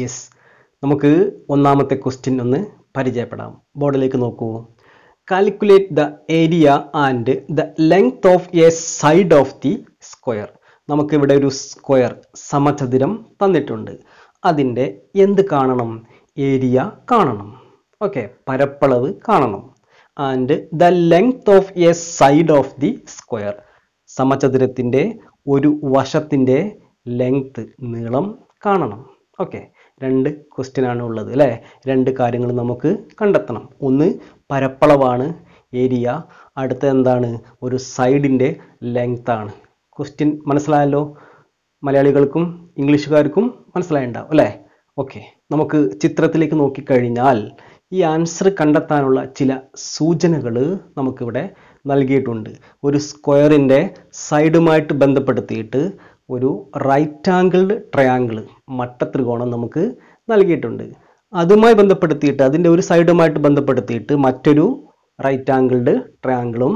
yes നമുക്ക് ഒന്നാമത്തെ question ഒന്ന് പരിചയപ്പെടാം ബോർഡിലേക്ക് നോക്കൂ calculate the area and the length of a side of the square നമുക്കിവിടെ ഒരു സ്ക്വയർ സമചതുരം തന്നിട്ടുണ്ട് അതിൻ്റെ എന്ത് കാണണം ഏരിയ കാണണം ഓക്കെ പരപ്പളവ് കാണണം and the length of a side of the square സമചതുരത്തിൻ്റെ ഒരു വശത്തിൻ്റെ ലെങ്ത് നീളം കാണണം ഓക്കെ രണ്ട് ക്വസ്റ്റ്യൻ ആണ് ഉള്ളത് അല്ലേ രണ്ട് കാര്യങ്ങൾ നമുക്ക് കണ്ടെത്തണം ഒന്ന് പരപ്പളവാണ് ഏരിയ അടുത്ത എന്താണ് ഒരു സൈഡിൻ്റെ ലെങ്ത് ആണ് ക്വസ്റ്റ്യൻ മനസ്സിലായല്ലോ മലയാളികൾക്കും ഇംഗ്ലീഷുകാർക്കും മനസ്സിലായിണ്ടാവും അല്ലേ ഓക്കെ നമുക്ക് ചിത്രത്തിലേക്ക് നോക്കിക്കഴിഞ്ഞാൽ ഈ ആൻസർ കണ്ടെത്താനുള്ള ചില സൂചനകൾ നമുക്കിവിടെ നൽകിയിട്ടുണ്ട് ഒരു സ്ക്വയറിൻ്റെ സൈഡുമായിട്ട് ബന്ധപ്പെടുത്തിയിട്ട് ഒരു റൈറ്റ് ആംഗിൾഡ് ട്രയാങ്കിൾ മട്ട ത്രികോണം നമുക്ക് നൽകിയിട്ടുണ്ട് അതുമായി ബന്ധപ്പെടുത്തിയിട്ട് അതിൻ്റെ ഒരു സൈഡുമായിട്ട് ബന്ധപ്പെടുത്തിയിട്ട് മറ്റൊരു റൈറ്റ് ആംഗിൾഡ് ട്രയാങ്കിളും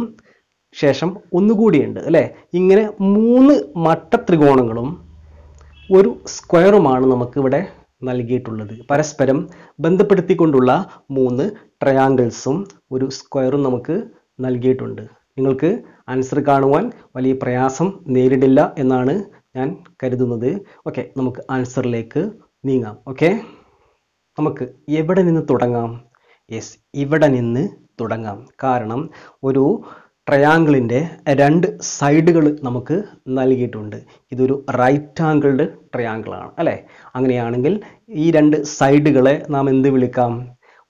ശേഷം ഒന്നുകൂടിയുണ്ട് അല്ലേ ഇങ്ങനെ മൂന്ന് മട്ട ത്രികോണങ്ങളും ഒരു സ്ക്വയറുമാണ് നമുക്കിവിടെ നൽകിയിട്ടുള്ളത് പരസ്പരം ബന്ധപ്പെടുത്തിക്കൊണ്ടുള്ള മൂന്ന് ട്രയാങ്കിൾസും ഒരു സ്ക്വയറും നമുക്ക് നൽകിയിട്ടുണ്ട് നിങ്ങൾക്ക് ആൻസർ കാണുവാൻ വലിയ പ്രയാസം നേരിടില്ല എന്നാണ് ഞാൻ കരുതുന്നത് ഓക്കെ നമുക്ക് ആൻസറിലേക്ക് നീങ്ങാം ഓക്കെ നമുക്ക് എവിടെ നിന്ന് തുടങ്ങാം യെസ് ഇവിടെ നിന്ന് തുടങ്ങാം കാരണം ഒരു ട്രയാങ്കിളിൻ്റെ രണ്ട് സൈഡുകൾ നമുക്ക് നൽകിയിട്ടുണ്ട് ഇതൊരു റൈറ്റ് ആംഗിൾഡ് ട്രയാങ്കിളാണ് അല്ലേ അങ്ങനെയാണെങ്കിൽ ഈ രണ്ട് സൈഡുകളെ നാം എന്ത് വിളിക്കാം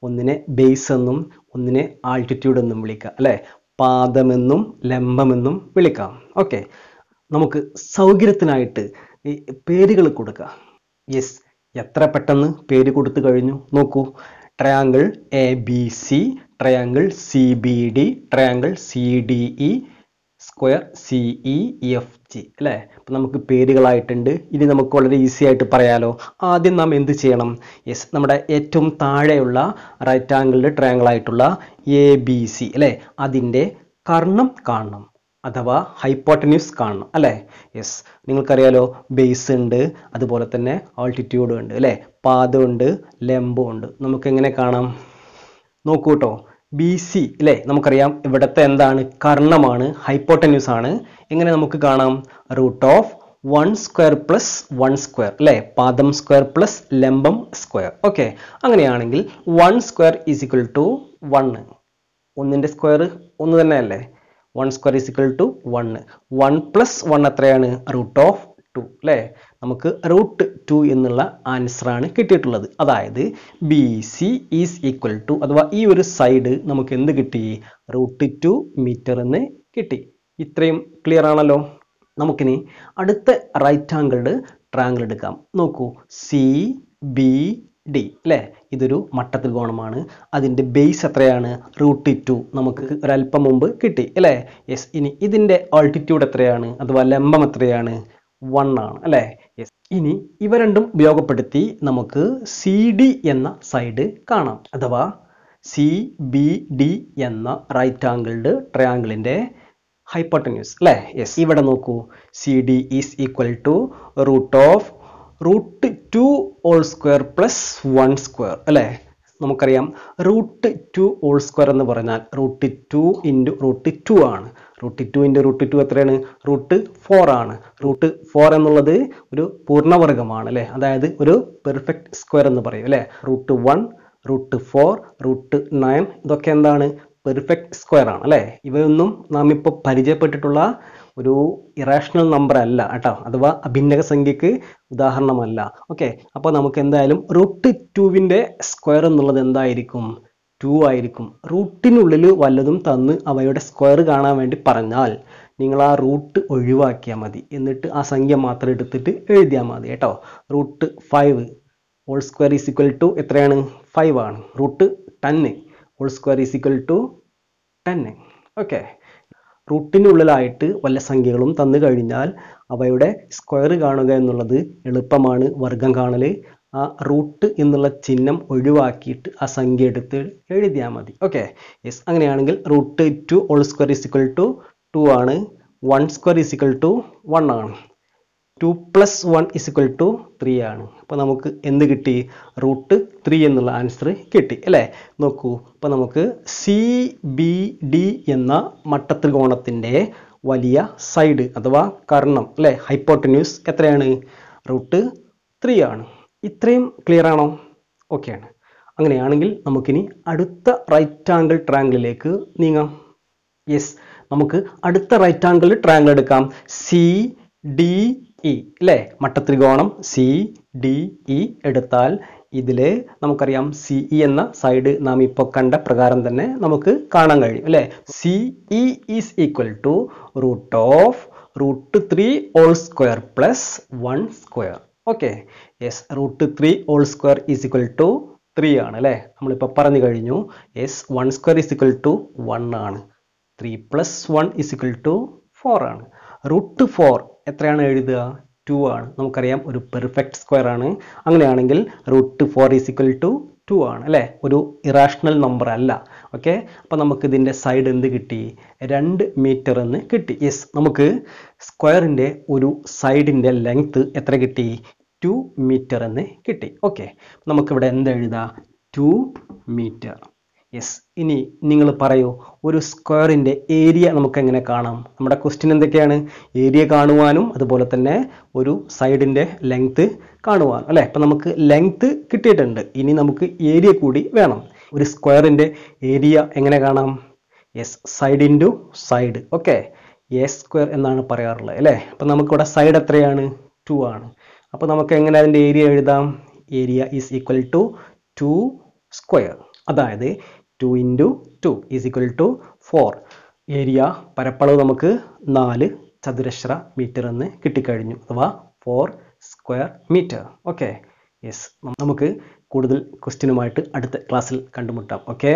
ഒന്നിനെ ബേസ് എന്നും ഒന്നിനെ ആൾട്ടിറ്റ്യൂഡ് എന്നും വിളിക്കാം അല്ലേ പാദമെന്നും ലംബമെന്നും വിളിക്കാം ഓക്കെ നമുക്ക് സൗകര്യത്തിനായിട്ട് പേരുകൾ കൊടുക്കാം യെസ് എത്ര പെട്ടെന്ന് പേര് കൊടുത്തു കഴിഞ്ഞു നോക്കൂ triangle A B C triangle C B D triangle C D E square C E F G അല്ലേ അപ്പം നമുക്ക് പേരുകളായിട്ടുണ്ട് ഇനി നമുക്ക് വളരെ ഈസി ആയിട്ട് പറയാലോ ആദ്യം നാം എന്ത് ചെയ്യണം യെസ് നമ്മുടെ ഏറ്റവും താഴെയുള്ള റൈറ്റ് ആംഗിളിൻ്റെ ട്രയാങ്കിൾ ആയിട്ടുള്ള എ ബി സി അല്ലേ അതിൻ്റെ കർണം കാണണം അഥവാ ഹൈപ്പോട്ടന്യൂസ് കാണണം അല്ലേ യെസ് നിങ്ങൾക്കറിയാലോ ബേസ് ഉണ്ട് അതുപോലെ തന്നെ ആൾട്ടിറ്റ്യൂഡ് ഉണ്ട് അല്ലേ ഉണ്ട് ലംബമുണ്ട് നമുക്കെങ്ങനെ കാണാം നോക്കൂ കേട്ടോ ബി സി അല്ലേ നമുക്കറിയാം ഇവിടുത്തെ എന്താണ് കർണമാണ് ഹൈപ്പോട്ടന്യൂസ് ആണ് എങ്ങനെ നമുക്ക് കാണാം root of one square plus one square അല്ലേ പാദം സ്ക്വയർ പ്ലസ് ലംബം സ്ക്വയർ ഓക്കെ അങ്ങനെയാണെങ്കിൽ one square is equal to one ഒന്നിൻ്റെ സ്ക്വയർ ഒന്ന് തന്നെ അല്ലേ one square is equal to one one plus one എത്രയാണ് റൂട്ട് ഓഫ് ടു അല്ലേ നമുക്ക് റൂട്ട് ടു എന്നുള്ള ആൻസറാണ് കിട്ടിയിട്ടുള്ളത് അതായത് B C is equal to അഥവാ ഈ ഒരു സൈഡ് നമുക്ക് എന്ത് കിട്ടി റൂട്ട് ടു മീറ്റർ എന്ന് കിട്ടി ഇത്രയും ക്ലിയർ ആണല്ലോ നമുക്കിനി അടുത്ത റൈറ്റ് ആംഗിൾഡ് ട്രാങ്കിൾ എടുക്കാം നോക്കൂ സി ബി ഡി അല്ലേ ഇതൊരു മട്ട ത്രികോണമാണ് അതിൻ്റെ ബേസ് എത്രയാണ് റൂട്ട് ടു നമുക്ക് ഒരല്പം മുമ്പ് കിട്ടി അല്ലേ യെസ് ഇനി ഇതിൻ്റെ ആൾട്ടിറ്റ്യൂഡ് എത്രയാണ് അഥവാ ലംബം എത്രയാണ് വൺ ആണ് അല്ലേ യെസ് ഇനി ഇവ രണ്ടും ഉപയോഗപ്പെടുത്തി നമുക്ക് സി ഡി എന്ന സൈഡ് കാണാം അഥവാ സി ബി ഡി എന്ന റൈറ്റ് ആംഗിൾഡ് ട്രയാങ്കിളിൻ്റെ ഹൈപ്പോട്ടന്യൂസ് അല്ലേ യെസ് ഇവിടെ നോക്കൂ C D is equal to root of root two whole square plus one square അല്ലേ നമുക്കറിയാം റൂട്ട് ടു ഓൾ സ്ക്വയർ എന്ന് പറഞ്ഞാൽ root two into root two ആണ് root two into root two എത്രയാണ് റൂട്ട് ഫോർ ആണ് root four എന്നുള്ളത് ഒരു പൂർണ്ണവർഗമാണ് അല്ലേ അതായത് ഒരു പെർഫെക്റ്റ് സ്ക്വയർ എന്ന് പറയും അല്ലേ root one root four root nine ഇതൊക്കെ എന്താണ് പെർഫെക്റ്റ് സ്ക്വയർ ആണ് അല്ലേ ഇവയൊന്നും നാം ഇപ്പോൾ പരിചയപ്പെട്ടിട്ടുള്ള ഒരു ഇറാഷണൽ നമ്പർ അല്ല കേട്ടോ അഥവാ അഭിന്നക സംഖ്യക്ക് ഉദാഹരണമല്ല ഓക്കെ അപ്പോൾ നമുക്ക് എന്തായാലും റൂട്ട് ടുവിൻ്റെ സ്ക്വയർ എന്നുള്ളത് എന്തായിരിക്കും ടു ആയിരിക്കും റൂട്ടിനുള്ളിൽ വല്ലതും തന്ന് അവയുടെ സ്ക്വയർ കാണാൻ വേണ്ടി പറഞ്ഞാൽ നിങ്ങൾ ആ റൂട്ട് ഒഴിവാക്കിയാൽ മതി എന്നിട്ട് ആ സംഖ്യ മാത്രം എടുത്തിട്ട് എഴുതിയാൽ മതി കേട്ടോ root five whole square is equal to എത്രയാണ് ഫൈവ് ആണ് root ten whole square is equal to ten okay റൂട്ടിനുള്ളിലായിട്ട് വല്ല സംഖ്യകളും തന്നു കഴിഞ്ഞാൽ അവയുടെ സ്ക്വയർ കാണുക എന്നുള്ളത് എളുപ്പമാണ് വർഗം കാണൽ ആ റൂട്ട് എന്നുള്ള ചിഹ്നം ഒഴിവാക്കിയിട്ട് ആ സംഖ്യ എടുത്ത് എഴുതിയാൽ മതി ഓക്കെ യെസ് അങ്ങനെയാണെങ്കിൽ root two whole square is equal to two ആണ് one square is equal to one ആണ് two plus one is equal to three ആണ് അപ്പോൾ നമുക്ക് എന്ത് കിട്ടി റൂട്ട് ത്രീ എന്നുള്ള ആൻസർ കിട്ടി അല്ലേ നോക്കൂ അപ്പോൾ നമുക്ക് സി ബി ഡി എന്ന മട്ടത്രികോണത്തിൻ്റെ വലിയ സൈഡ് അഥവാ കർണം അല്ലേ ഹൈപ്പോട്ടന്യൂസ് എത്രയാണ് റൂട്ട് ത്രീ ആണ് ഇത്രയും ക്ലിയർ ആണോ ആണ് അങ്ങനെയാണെങ്കിൽ നമുക്കിനി അടുത്ത റൈറ്റ് ആംഗിൾ ട്രാങ്കിളിലേക്ക് നീങ്ങാം യെസ് നമുക്ക് അടുത്ത റൈറ്റ് ആംഗിൾ ട്രാങ്കിൾ എടുക്കാം സി ഡി ഇ e, അല്ലേ മട്ടത്രികോണം സി ഡി ഇ എടുത്താൽ ഇതിൽ നമുക്കറിയാം സി ഇ e എന്ന സൈഡ് നാം ഇപ്പോൾ കണ്ട പ്രകാരം തന്നെ നമുക്ക് കാണാൻ കഴിയും അല്ലേ C E is equal to root of root three whole square plus one square okay yes root three whole square is equal to three ആണ് അല്ലേ നമ്മളിപ്പോൾ പറഞ്ഞു കഴിഞ്ഞു yes one square is equal to one ആണ് three plus one is equal to four ആണ് root four എത്രയാണ് എഴുതുക to ആണ് നമുക്കറിയാം ഒരു പെർഫെക്റ്റ് സ്ക്വയർ ആണ് അങ്ങനെയാണെങ്കിൽ root four is equal to two ആണ് അല്ലേ ഒരു ഇറാഷണൽ നമ്പർ അല്ല ഓക്കെ അപ്പോൾ നമുക്ക് ഇതിൻ്റെ സൈഡ് എന്ത് കിട്ടി രണ്ട് മീറ്റർ എന്ന് കിട്ടി യെസ് നമുക്ക് സ്ക്വയറിൻ്റെ ഒരു സൈഡിൻ്റെ ലെങ്ത് എത്ര കിട്ടി ടു മീറ്റർ എന്ന് കിട്ടി ഓക്കെ നമുക്കിവിടെ എന്ത് എഴുതാം ടു മീറ്റർ യെസ് ഇനി നിങ്ങൾ പറയൂ ഒരു സ്ക്വയറിൻ്റെ ഏരിയ നമുക്ക് എങ്ങനെ കാണാം നമ്മുടെ ക്വസ്റ്റ്യൻ എന്തൊക്കെയാണ് ഏരിയ കാണുവാനും അതുപോലെ തന്നെ ഒരു സൈഡിൻ്റെ ലെങ്ത്ത് കാണുവാനും അല്ലേ അപ്പം നമുക്ക് ലെങ്ത്ത് കിട്ടിയിട്ടുണ്ട് ഇനി നമുക്ക് ഏരിയ കൂടി വേണം ഒരു സ്ക്വയറിൻ്റെ ഏരിയ എങ്ങനെ കാണാം yes side into side okay a square എന്നാണ് പറയാറുള്ളത് അല്ലേ അപ്പം നമുക്കിവിടെ സൈഡ് എത്രയാണ് ടു ആണ് അപ്പോൾ നമുക്ക് എങ്ങനെ അതിൻ്റെ ഏരിയ എഴുതാം area is equal to two square അതായത് two into two is equal to four area പരപ്പളവ് നമുക്ക് നാല് ചതുരശ്ര മീറ്റർ എന്ന് കിട്ടിക്കഴിഞ്ഞു അഥവാ four square metre okay yes നമുക്ക് കൂടുതൽ ക്വസ്റ്റ്യനുമായിട്ട് അടുത്ത ക്ലാസ്സിൽ കണ്ടുമുട്ടാം ഓക്കെ